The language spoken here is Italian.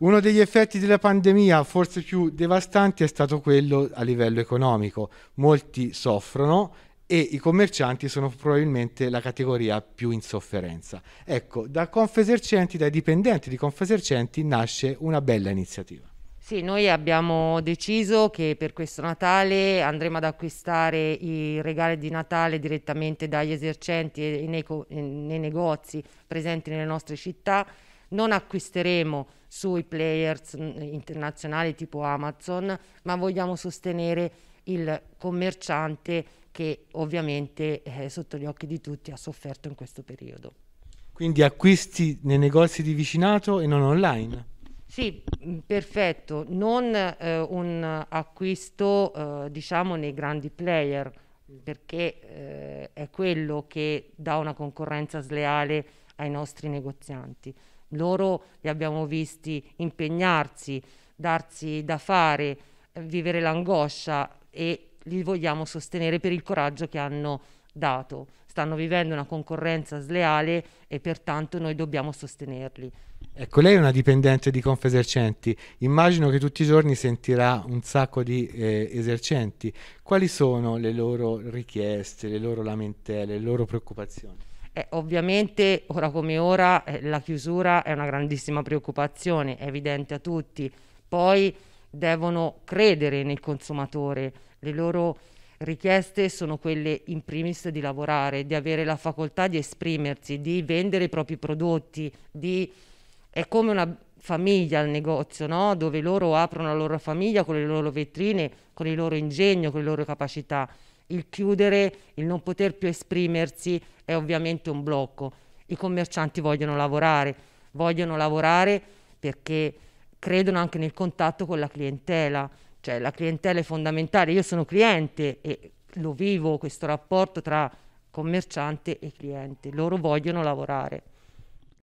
Uno degli effetti della pandemia, forse più devastanti, è stato quello a livello economico. Molti soffrono e i commercianti sono probabilmente la categoria più in sofferenza. Ecco, da Confesercenti, dai dipendenti di Confesercenti, nasce una bella iniziativa. Sì, noi abbiamo deciso che per questo Natale andremo ad acquistare i regali di Natale direttamente dagli esercenti e nei, nei negozi presenti nelle nostre città non acquisteremo sui players mm, internazionali tipo Amazon, ma vogliamo sostenere il commerciante che ovviamente è eh, sotto gli occhi di tutti ha sofferto in questo periodo. Quindi acquisti nei negozi di vicinato e non online? Sì, mm, perfetto, non eh, un acquisto eh, diciamo nei grandi player perché eh, è quello che dà una concorrenza sleale ai nostri negozianti. Loro li abbiamo visti impegnarsi, darsi da fare, eh, vivere l'angoscia e li vogliamo sostenere per il coraggio che hanno dato. Stanno vivendo una concorrenza sleale e pertanto noi dobbiamo sostenerli. Ecco, lei è una dipendente di Confesercenti, immagino che tutti i giorni sentirà un sacco di eh, esercenti. Quali sono le loro richieste, le loro lamentele, le loro preoccupazioni? Eh, ovviamente ora come ora eh, la chiusura è una grandissima preoccupazione, è evidente a tutti. Poi devono credere nel consumatore, le loro richieste sono quelle in primis di lavorare, di avere la facoltà di esprimersi, di vendere i propri prodotti, di... è come una famiglia al negozio, no? dove loro aprono la loro famiglia con le loro vetrine, con il loro ingegno, con le loro capacità il chiudere, il non poter più esprimersi è ovviamente un blocco. I commercianti vogliono lavorare, vogliono lavorare perché credono anche nel contatto con la clientela, cioè la clientela è fondamentale, io sono cliente e lo vivo questo rapporto tra commerciante e cliente, loro vogliono lavorare.